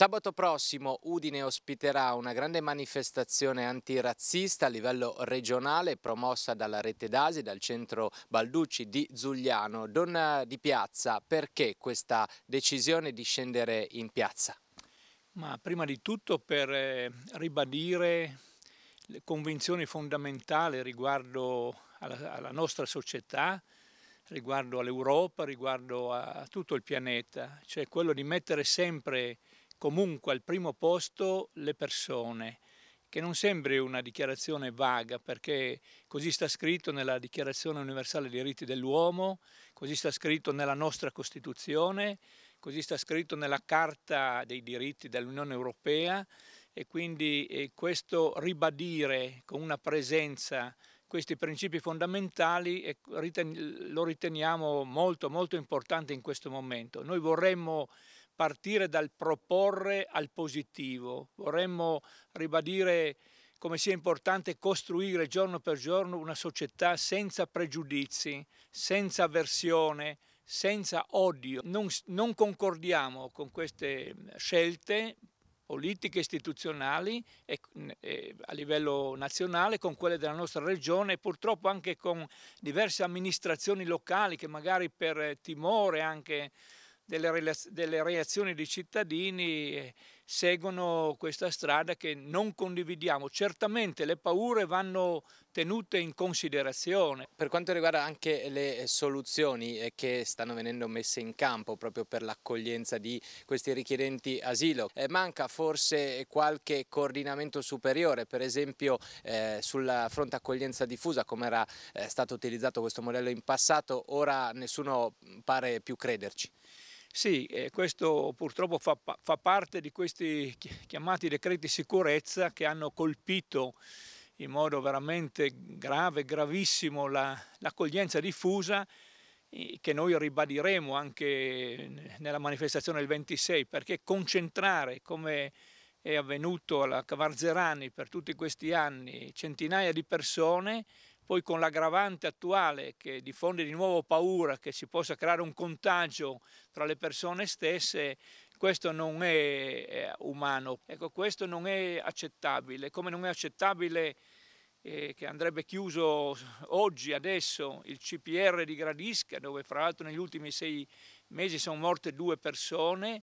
Sabato prossimo Udine ospiterà una grande manifestazione antirazzista a livello regionale promossa dalla rete d'Asi, dal centro Balducci di Zugliano. Donna eh, di piazza, perché questa decisione di scendere in piazza? Ma prima di tutto per eh, ribadire le convinzioni fondamentali riguardo alla, alla nostra società, riguardo all'Europa, riguardo a tutto il pianeta, cioè quello di mettere sempre comunque al primo posto le persone, che non sembri una dichiarazione vaga, perché così sta scritto nella Dichiarazione universale dei diritti dell'uomo, così sta scritto nella nostra Costituzione, così sta scritto nella Carta dei diritti dell'Unione Europea e quindi eh, questo ribadire con una presenza questi principi fondamentali lo riteniamo molto molto importante in questo momento. Noi vorremmo partire dal proporre al positivo. Vorremmo ribadire come sia importante costruire giorno per giorno una società senza pregiudizi, senza avversione, senza odio. Non, non concordiamo con queste mm, scelte politiche istituzionali e, e, a livello nazionale con quelle della nostra regione e purtroppo anche con diverse amministrazioni locali che magari per eh, timore anche delle, delle reazioni dei cittadini eh, seguono questa strada che non condividiamo. Certamente le paure vanno tenute in considerazione. Per quanto riguarda anche le soluzioni eh, che stanno venendo messe in campo proprio per l'accoglienza di questi richiedenti asilo, eh, manca forse qualche coordinamento superiore, per esempio sulla fronte accoglienza diffusa come era stato utilizzato questo modello in passato, ora nessuno pare più crederci. Sì, eh, questo purtroppo fa, fa, parte di questi chiamati decreti sicurezza che hanno colpito in modo veramente grave, gravissimo l'accoglienza la, diffusa che noi ribadiremo anche nella manifestazione del 26 perché concentrare come è avvenuto alla Cavargerani per tutti questi anni centinaia di persone poi con l'aggravante attuale che diffonde di nuovo paura che si possa creare un contagio tra le persone stesse, questo non è eh, umano, ecco, questo non è accettabile, come non è accettabile eh, che andrebbe chiuso oggi, adesso, il CPR di Gradisca, dove fra l'altro negli ultimi sei mesi sono morte due persone,